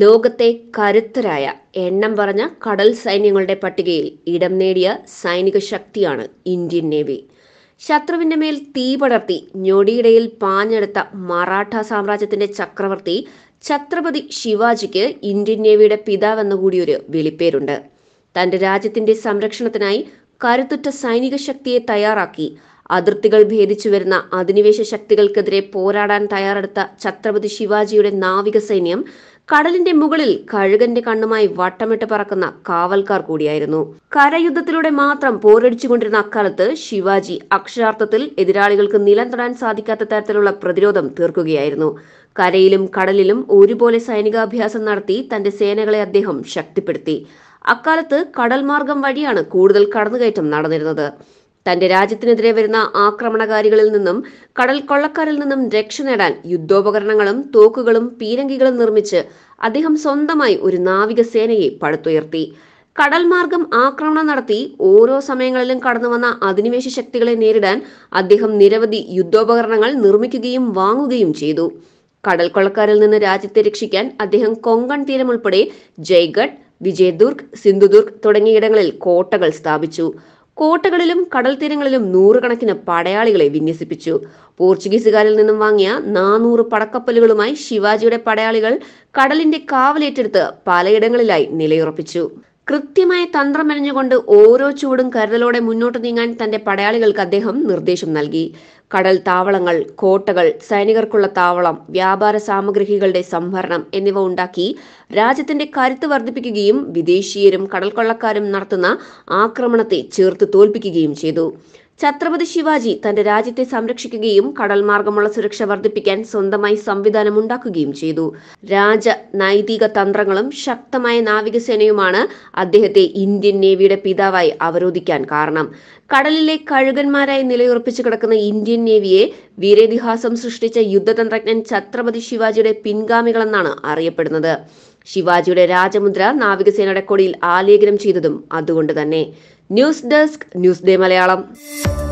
ലോകത്തെ കരുത്തരായ എണ്ണം പറഞ്ഞ കടൽ സൈന്യങ്ങളുടെ പട്ടികയിൽ ഇടം നേടിയ സൈനിക ശക്തിയാണ് ഇന്ത്യൻ നേവി ശത്രുവിന്റെ മേൽ തീ പടർത്തി ഞൊടിയിടയിൽ പാഞ്ഞെടുത്ത മറാഠ സാമ്രാജ്യത്തിന്റെ ചക്രവർത്തി ഛത്രപതി ശിവാജിക്ക് ഇന്ത്യൻ നേവിയുടെ പിതാവെന്ന കൂടിയൊരു വിളിപ്പേരുണ്ട് തന്റെ രാജ്യത്തിന്റെ സംരക്ഷണത്തിനായി കരുത്തുറ്റ സൈനിക ശക്തിയെ തയ്യാറാക്കി അതിർത്തികൾ ഭേദിച്ചു വരുന്ന അധിനിവേശ ശക്തികൾക്കെതിരെ പോരാടാൻ തയ്യാറെടുത്ത ഛത്രപതി ശിവാജിയുടെ നാവിക സൈന്യം കടലിന്റെ മുകളിൽ കഴുകന്റെ കണ്ണുമായി വട്ടമിട്ട് പറക്കുന്ന കാവൽക്കാർ കൂടിയായിരുന്നു കരയുദ്ധത്തിലൂടെ മാത്രം പോരടിച്ചുകൊണ്ടിരുന്ന അക്കാലത്ത് ശിവാജി അക്ഷരാർത്ഥത്തിൽ എതിരാളികൾക്ക് നിലം തൊടാൻ സാധിക്കാത്ത തരത്തിലുള്ള പ്രതിരോധം തീർക്കുകയായിരുന്നു കരയിലും കടലിലും ഒരുപോലെ സൈനികാഭ്യാസം നടത്തി തന്റെ സേനകളെ അദ്ദേഹം ശക്തിപ്പെടുത്തി അക്കാലത്ത് കടൽ മാർഗം വഴിയാണ് കൂടുതൽ കടന്നുകയറ്റം നടന്നിരുന്നത് തന്റെ രാജ്യത്തിനെതിരെ വരുന്ന ആക്രമണകാരികളിൽ നിന്നും കടൽ കൊള്ളക്കാരിൽ നിന്നും രക്ഷ നേടാൻ യുദ്ധോപകരണങ്ങളും തോക്കുകളും പീരങ്കികളും നിർമ്മിച്ച് അദ്ദേഹം സ്വന്തമായി ഒരു നാവികസേനയെ പടുത്തുയർത്തി കടൽമാർഗം ആക്രമണം നടത്തി ഓരോ സമയങ്ങളിലും കടന്നുവന്ന അധിനിവേശ ശക്തികളെ നേരിടാൻ അദ്ദേഹം നിരവധി യുദ്ധോപകരണങ്ങൾ നിർമ്മിക്കുകയും വാങ്ങുകയും ചെയ്തു കടൽ കൊള്ളക്കാരിൽ നിന്ന് രാജ്യത്തെ രക്ഷിക്കാൻ അദ്ദേഹം കൊങ്കൺ തീരം ഉൾപ്പെടെ ജയ്ഗഡ് വിജയദുർഗ് സിന്ധുദുർഗ് തുടങ്ങിയ ഇടങ്ങളിൽ കോട്ടകൾ സ്ഥാപിച്ചു കോട്ടകളിലും കടൽ തീരങ്ങളിലും നൂറുകണക്കിന് പടയാളികളെ വിന്യസിപ്പിച്ചു പോർച്ചുഗീസുകാരിൽ നിന്നും വാങ്ങിയ നാനൂറ് പടക്കപ്പലുകളുമായി ശിവാജിയുടെ പടയാളികൾ കടലിന്റെ കാവലേറ്റെടുത്ത് പലയിടങ്ങളിലായി നിലയുറപ്പിച്ചു കൃത്യമായ തന്ത്രമെനഞ്ഞുകൊണ്ട് ഓരോ ചൂടും കരുതലോടെ മുന്നോട്ട് നീങ്ങാൻ തന്റെ പടയാളികൾക്ക് അദ്ദേഹം നിർദ്ദേശം നൽകി കടൽ താവളങ്ങൾ കോട്ടകൾ സൈനികർക്കുള്ള താവളം വ്യാപാര സാമഗ്രികളുടെ സംഭരണം എന്നിവ ഉണ്ടാക്കി രാജ്യത്തിന്റെ കരുത്ത് വർദ്ധിപ്പിക്കുകയും വിദേശീയരും കടൽക്കൊള്ളക്കാരും നടത്തുന്ന ആക്രമണത്തെ ചേർത്ത് തോൽപ്പിക്കുകയും ചെയ്തു ഛത്രപതി ശിവാജി തന്റെ രാജ്യത്തെ സംരക്ഷിക്കുകയും കടൽ മാർഗമുള്ള സുരക്ഷ വർദ്ധിപ്പിക്കാൻ സ്വന്തമായി സംവിധാനമുണ്ടാക്കുകയും ചെയ്തു രാജ നൈതിക തന്ത്രങ്ങളും ശക്തമായ നാവികസേനയുമാണ് അദ്ദേഹത്തെ ഇന്ത്യൻ നേവിയുടെ പിതാവായി അവരോധിക്കാൻ കാരണം കടലിലെ കഴുകന്മാരായി നിലയുറപ്പിച്ചു കിടക്കുന്ന ഇന്ത്യൻ നേവിയെ വീരേതിഹാസം സൃഷ്ടിച്ച യുദ്ധതന്ത്രജ്ഞൻ ഛത്രപതി ശിവാജിയുടെ പിൻഗാമികളെന്നാണ് അറിയപ്പെടുന്നത് ശിവാജിയുടെ രാജമുദ്ര നാവികസേനയുടെ കൊടിയിൽ ആലേഖനം ചെയ്തതും അതുകൊണ്ട് തന്നെ news desk news day Malayalam